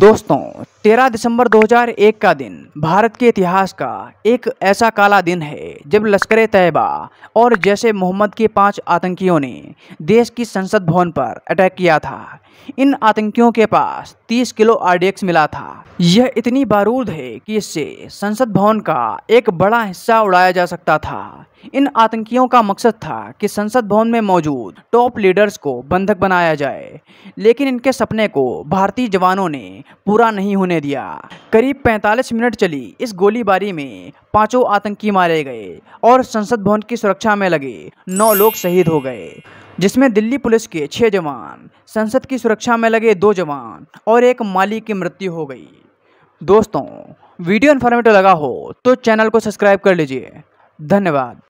दोस्तों 13 दिसंबर 2001 का दिन भारत के इतिहास का एक ऐसा काला दिन है जब लश्कर तैयबा और जैसे मोहम्मद के पांच आतंकियों ने देश की संसद भवन पर अटैक किया था इन आतंकियों के पास 30 किलो आरडीएक्स मिला था यह इतनी बारूद है कि इससे संसद भवन का एक बड़ा हिस्सा उड़ाया जा सकता था इन आतंकियों का मकसद था कि संसद भवन में मौजूद टॉप लीडर्स को बंधक बनाया जाए लेकिन इनके सपने को भारतीय जवानों ने पूरा नहीं होने दिया करीब 45 मिनट चली इस गोलीबारी में पांचों आतंकी मारे गए और संसद भवन की सुरक्षा में लगे नौ लोग शहीद हो गए जिसमें दिल्ली पुलिस के छः जवान संसद की सुरक्षा में लगे दो जवान और एक माली की मृत्यु हो गई दोस्तों वीडियो इन्फॉर्मेटिव लगा हो तो चैनल को सब्सक्राइब कर लीजिए धन्यवाद